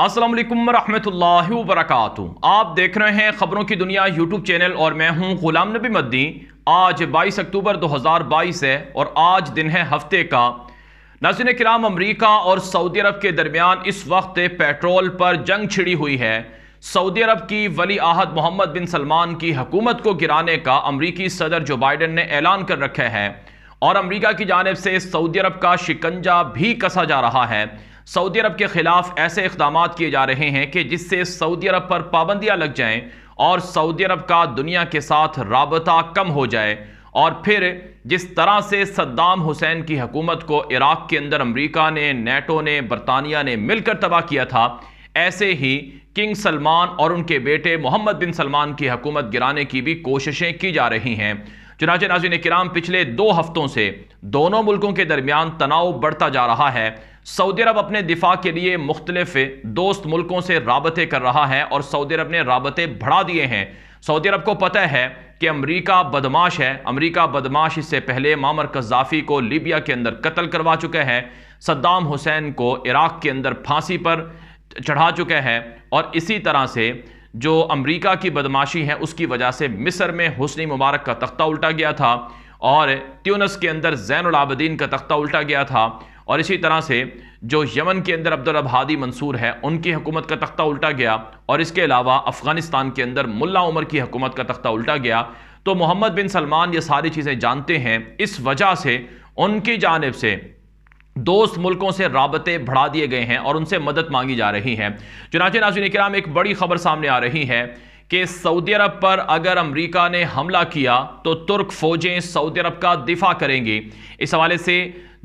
असलम वरहमल वरक आप देख रहे हैं ख़बरों की दुनिया यूट्यूब चैनल और मैं हूं गुलाम नबी मद्दी आज 22 अक्टूबर 2022 है और आज दिन है हफ्ते का नजर कराम अमरीका और सऊदी अरब के दरमियान इस वक्त पेट्रोल पर जंग छिड़ी हुई है सऊदी अरब की वली आहद मोहम्मद बिन सलमान की हकूमत को गिराने का अमरीकी सदर जो बाइडन ने ऐलान कर रखा है और अमरीका की जानब से सऊदी अरब का शिकंजा भी कसा जा रहा है सऊदी अरब के खिलाफ ऐसे इकदाम किए जा रहे हैं कि जिससे सऊदी अरब पर पाबंदियां लग जाएँ और सऊदी अरब का दुनिया के साथ रबता कम हो जाए और फिर जिस तरह से सद्दाम हुसैन की हकूमत को इराक़ के अंदर अमरीका ने नेटो ने बरतानिया ने मिलकर तबाह किया था ऐसे ही किंग सलमान और उनके बेटे मोहम्मद बिन सलमान की हकूमत गिराने की भी कोशिशें की जा रही हैं चुनाचे नाजिन कराम पिछले दो हफ्तों से दोनों मुल्कों के दरमियान तनाव बढ़ता जा रहा है सऊदी अरब अपने दिफा के लिए मुख्तलिफ दोस्त मुल्कों से रबते कर रहा है और सऊदी अरब ने रबते बढ़ा दिए हैं सऊदी अरब को पता है कि अमरीका बदमाश है अमरीका बदमाश इससे पहले मामर कज़ाफ़ी को लीबिया के अंदर कत्ल करवा चुके हैं सद्दाम हुसैन को इराक़ के अंदर फांसी पर चढ़ा चुके हैं और इसी तरह से जो अमरीका की बदमाशी है उसकी वजह से मिस्र में हुसनी मुबारक का तख्ता उल्टा गया था और ट्यूनस के अंदर जैन अलाबद्दीन का तख्ता उल्टा गया था और इसी तरह से जो यमन के अंदर अब्दुल मंसूर है उनकी हुकूमत का तख्ता उल्टा गया और इसके अलावा अफ़गानिस्तान के अंदर मुल्ला उमर की हुकूमत का तख्ता उल्टा गया तो मोहम्मद बिन सलमान ये सारी चीज़ें जानते हैं इस वजह से उनकी जानब से दोस्त मुल्कों से रबते बढ़ा दिए गए हैं और उनसे मदद मांगी जा रही है चुनाच नाजिन कराम एक बड़ी खबर सामने आ रही है कि सऊदी अरब पर अगर अमरीका ने हमला किया तो तुर्क फौजें सऊदी अरब का दिफा करेंगी इस हवाले से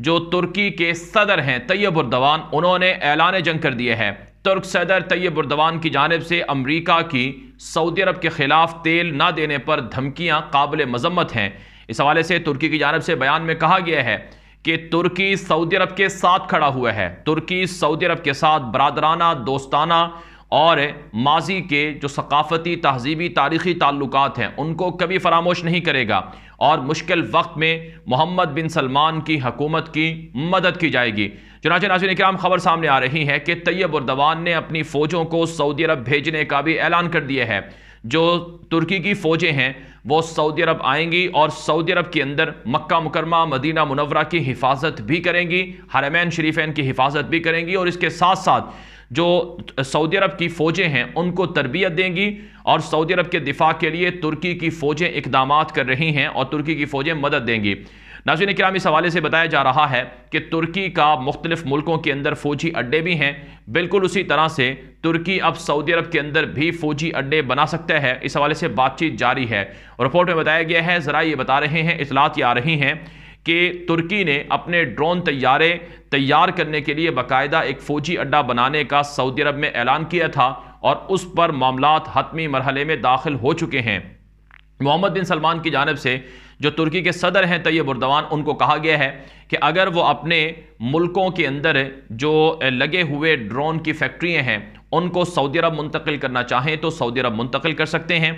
जो तुर्की के सदर हैं तैयब उर्दवान उन्होंने ऐलान जंग कर दिए हैं तुर्क सदर तैयब उर्दवान की जानब से अमरीका की सऊदी अरब के ख़िलाफ़ तेल ना देने पर धमकियाँ काबिल मजम्मत हैं इस हवाले से तुर्की की जानब से बयान में कहा गया है कि तुर्की सऊदी अरब के साथ खड़ा हुआ है तुर्की सऊदी अरब के साथ बरदराना दोस्ताना और माजी के जो सकाफ़ती तहजीबी तारीख़ी ताल्लुक़ हैं उनको कभी फरामोश नहीं करेगा और मुश्किल वक्त में मोहम्मद बिन सलमान की हकूमत की मदद की जाएगी चुनाच नाजिन कराम खबर सामने आ रही है कि तैयब उर्दवान ने अपनी फ़ौजों को सऊदी अरब भेजने का भी ऐलान कर दिया है जो तुर्की की फ़ौजें हैं वो सऊदी अरब आएंगी और सऊदी अरब के अंदर मक्का मुकरमा मदीना मुनवरा की हिफाजत भी करेंगी हरमैन शरीफैन की हिफाजत भी करेंगी और इसके साथ साथ जो सऊदी अरब की फ़ौजें हैं उनको तरबियत देंगी और सऊदी अरब के दिफा के लिए तुर्की की फ़ौजें इकदाम कर रही हैं और तुर्की की फ़ौजें मदद देंगी नाजिन कराम इस हवाले से बताया जा रहा है कि तुर्की का मुख्तलिफ मुल्कों के अंदर फ़ौजी अड्डे भी हैं बिल्कुल उसी तरह से तुर्की अब सऊदी अरब के अंदर भी फ़ौजी अड्डे बना सकता है इस हवाले से बातचीत जारी है रिपोर्ट में बताया गया है ज़रा ये बता रहे हैं इतलात आ रही हैं कि तुर्की ने अपने ड्रोन तैयारे तैयार करने के लिए बाकायदा एक फ़ौजी अड्डा बनाने का सऊदी अरब में ऐलान किया था और उस पर मामला हतमी मरहले में दाखिल हो चुके हैं मोहम्मद बिन सलमान की जानब से जो तुर्की के सदर हैं तैयब उर्दवान उनको कहा गया है कि अगर वो अपने मुल्कों के अंदर जो लगे हुए ड्रोन की फैक्ट्रियाँ हैं उनको सऊदी अरब मुंतकिल करना चाहें तो सऊदी अरब मुंतकिल कर सकते हैं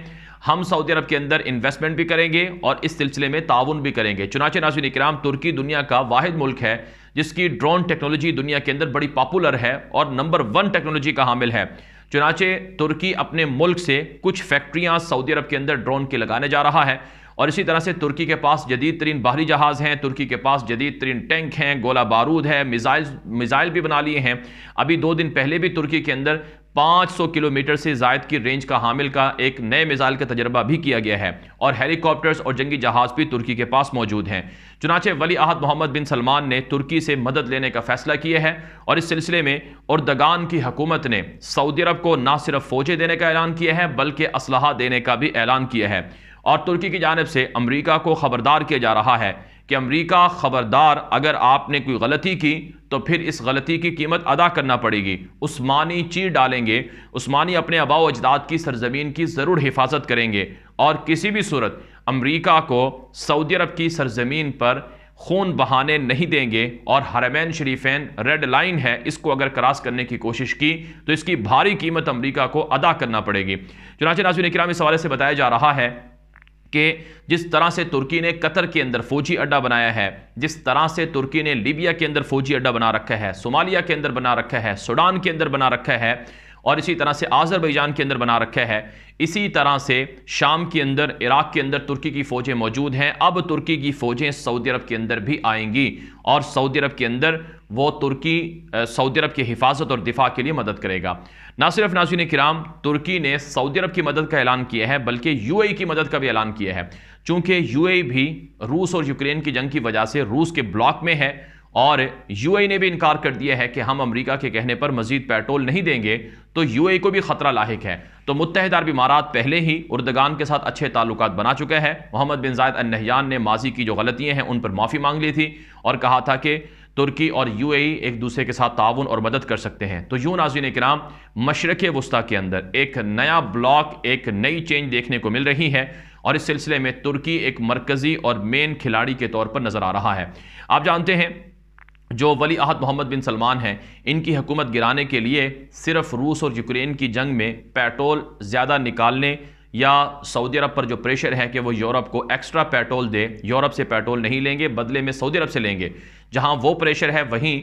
हम सऊदी अरब के अंदर इन्वेस्टमेंट भी करेंगे और इस सिलसिले में ताउन भी करेंगे चुनाचे नासिन इक्राम तुर्की दुनिया का वाद मुल्क है जिसकी ड्रोन टेक्नोलॉजी दुनिया के अंदर बड़ी पॉपुलर है और नंबर वन टेक्नोलॉजी का हामिल है चुनाचे तुर्की अपने मुल्क से कुछ फैक्ट्रियाँ सऊदी अरब के अंदर ड्रोन के लगाने जा रहा है और इसी तरह से तुर्की के पास जदीद तरीन बाहरी जहाज़ हैं तुर्की के पास जदीद तरीन टैंक हैं गोला बारूद है मिज़ाइल मिज़ाइल भी बना लिए हैं अभी दो दिन पहले भी तुर्की के अंदर 500 किलोमीटर से जायद की रेंज का हामिल का एक नए मिसाइल का तजर्बा भी किया गया है और हेलीकॉप्टर्स और जंगी जहाज भी तुर्की के पास मौजूद हैं चुनाचे वली अहद मोहम्मद बिन सलमान ने तुर्की से मदद लेने का फैसला किया है और इस सिलसिले में उर्दगान की हकूमत ने सऊदी अरब को ना सिर्फ फौजें देने का ऐलान किया है बल्कि असलाह देने का भी ऐलान किया है और तुर्की की जानब से अमरीका को खबरदार किया जा रहा है कि अमेरिका ख़बरदार अगर आपने कोई गलती की तो फिर इस गलती की कीमत अदा करना पड़ेगी उस्मानी चीर डालेंगे उस्मानी अपने आबाओ अजदाद की सरजमीन की ज़रूर हिफाजत करेंगे और किसी भी सूरत अमरीका को सऊदी अरब की सरजमीन पर खून बहाने नहीं देंगे और हरमैन शरीफेन रेड लाइन है इसको अगर क्रॉस करने की कोशिश की तो इसकी भारी कीमत अमरीका को अदा करना पड़ेगी चुनाचे नाजुन इक्राम इस हवाले से बताया जा रहा है कि जिस तरह से तुर्की ने कतर के अंदर फौजी अड्डा बनाया है जिस तरह से तुर्की ने लीबिया के अंदर फौजी अड्डा बना रखा है सोमालिया के अंदर बना रखा है सूडान के अंदर बना रखा है और इसी तरह से आज़रबैजान के अंदर बना रखा है इसी तरह से शाम के अंदर इराक़ के अंदर तुर्की की फ़ौजें मौजूद हैं अब तुर्की की फ़ौजें सऊदी अरब के अंदर भी आएंगी और सऊदी अरब के अंदर वो तुर्की सऊदी अरब की हिफाजत और दिफा के लिए मदद करेगा ना सिर्फ नाजीन कराम तुर्की ने सऊदी अरब की मदद का ऐलान किया है बल्कि यू की मदद का भी ऐलान किया है चूँकि यू भी रूस और यूक्रेन की जंग की वजह से रूस के ब्लॉक में है और यूएई ने भी इनकार कर दिया है कि हम अमेरिका के कहने पर मजीद पेट्रोल नहीं देंगे तो यूएई को भी खतरा लाक है तो अरब इमारात पहले ही उर्दगान के साथ अच्छे ताल्लुक बना चुके हैं मोहम्मद बिन जायद अनहयान ने माजी की जो गलतियाँ हैं उन पर माफ़ी मांग ली थी और कहा था कि तुर्की और यूएई एक दूसरे के साथ ताउन और मदद कर सकते हैं तो नाजी नाजीन कराम मशरक़ वस्ती के अंदर एक नया ब्लॉक एक नई चेंज देखने को मिल रही है और इस सिलसिले में तुर्की एक मरकज़ी और मेन खिलाड़ी के तौर पर नज़र आ रहा है आप जानते हैं जो वली अहद मोहम्मद बिन सलमान हैं इनकी हुकूमत गिराने के लिए सिर्फ रूस और यूक्रेन की जंग में पेट्रोल ज़्यादा निकालने या सऊदी अरब पर जो प्रेशर है कि वो यूरोप को एक्स्ट्रा पेट्रोल दे यूरोप से पेट्रोल नहीं लेंगे बदले में सऊदी अरब से लेंगे जहां वो प्रेशर है वहीं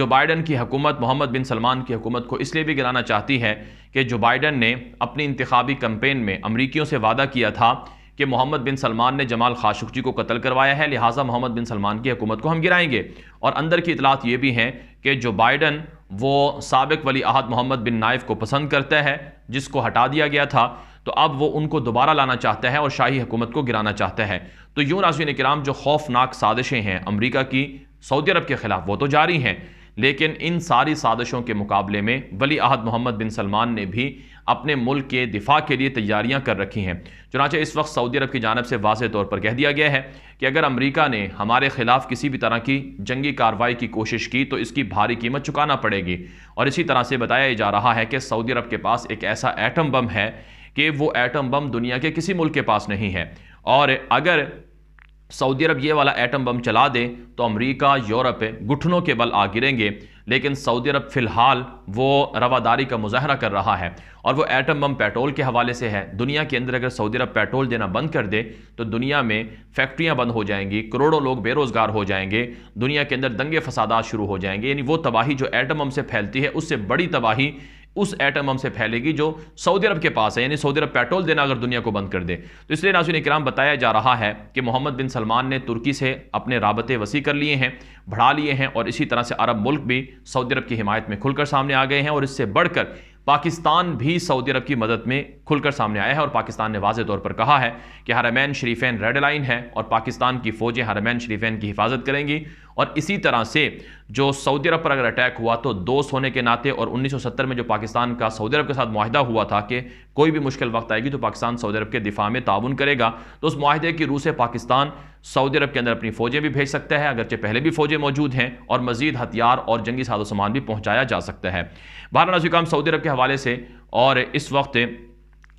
जो बाइडन की हुकूमत मोहम्मद बिन सलमान की हुकूमत को इसलिए भी गिराना चाहती है कि जो बाइडन ने अपनी इंतबी कम्पेन में अमरीकियों से वादा किया था कि मोहम्मद बिन सलमान ने जमाल खाशुकजी को कत्ल करवाया है लिहाजा मोहम्मद बिन सलमान की हुकूमत को हम गिराएंगे और अंदर की इतलात ये भी हैं कि जो बाइडन वो सबक वली अहद मोहम्मद बिन नाइफ को पसंद करता है जिसको हटा दिया गया था तो अब वो उनको दोबारा लाना चाहता है और शाही हुकूमत को गिराना चाहता है तो यूँ ने कराम जो खौफनाक साजिशें हैं अमरीका की सऊदी अरब के ख़िलाफ़ वो तो जारी हैं लेकिन इन सारी साजिशों के मुकाबले में वली अहद मोहम्मद बिन सलमान ने भी अपने मुल्क के दिफा के लिए तैयारियां कर रखी हैं चुनाचे इस वक्त सऊदी अरब की जानब से वाज तौर पर कह दिया गया है कि अगर अमरीका ने हमारे ख़िलाफ़ किसी भी तरह की जंगी कार्रवाई की कोशिश की तो इसकी भारी कीमत चुकाना पड़ेगी और इसी तरह से बताया जा रहा है कि सऊदी अरब के पास एक ऐसा एटम बम है कि वो एटम बम दुनिया के किसी मुल्क के पास नहीं है और अगर सऊदी अरब ये वाला एटम बम चला दे तो अमेरिका यूरोप घुटनों के बल आ गिरेंगे लेकिन सऊदी अरब फ़िलहाल वो रवादारी का मुजाहरा कर रहा है और वो एटम बम पेट्रोल के हवाले से है दुनिया के अंदर अगर सऊदी अरब पेट्रोल देना बंद कर दे तो दुनिया में फैक्ट्रियां बंद हो जाएंगी करोड़ों लोग बेरोज़गार हो जाएंगे दुनिया के अंदर दंगे फसादा शुरू हो जाएंगे यानी वो तबाही जो एटम बम से फैलती है उससे बड़ी तबाही उस एटम बम से फैलेगी जो सऊदी अरब के पास है यानी सऊदी अरब पेट्रोल देना अगर दुनिया को बंद कर दे तो इसलिए नाजुन इक्राम बताया जा रहा है कि मोहम्मद बिन सलमान ने तुर्की से अपने रबते वसी कर लिए हैं बढ़ा लिए हैं और इसी तरह से अरब मुल्क भी सऊदी अरब की हिमायत में खुलकर सामने आ गए हैं और इससे बढ़कर पाकिस्तान भी सऊदी अरब की मदद में खुलकर सामने आया है और पाकिस्तान ने वाज तौर पर कहा है कि हरमैन शरीफेन रेड लाइन है और पाकिस्तान की फ़ौजें हरमैन शरीफेन की हिफाजत करेंगी और इसी तरह से जो सऊदी अरब पर अगर अटैक हुआ तो दोस्त होने के नाते और 1970 में जो पाकिस्तान का सऊदी अरब के साथ माहिदा हुआ था कि कोई भी मुश्किल वक्त आएगी तो पाकिस्तान सऊदी अरब के दिफा में ताउन करेगा तो उस माहदे की रूह से पाकिस्तान सऊदी अरब के अंदर अपनी फौजें भी भेज सकता है अगरचे पहले भी फौजें मौजूद हैं और मजीद हथियार और जंगी साजो सामान भी पहुँचाया जा सकता है बहराना काम सऊदी अरब के हवाले से और इस वक्त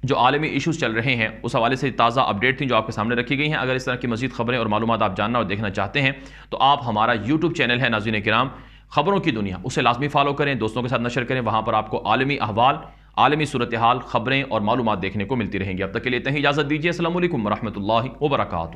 जो आलमी इशूज़ चल रहे हैं उस हवाले से ताज़ा अपडेट थी जो आपके सामने रखी गई हैं अगर इस तरह की मजीद खबरें और मालूम आप जानना और देखना चाहते हैं तो आप हमारा यूट्यूब चैनल है नाजीन कराम खबरों की दुनिया उसे लाजमी फॉलो करें दोस्तों के साथ नशर करें वहाँ पर आपको आलमी अहवाल आलमी सूरत हाल खबरें और मालूम देखने को मिलती रहेंगी अब तक के लिए इतनी इजाज़त दीजिए असल वरहमल वर्का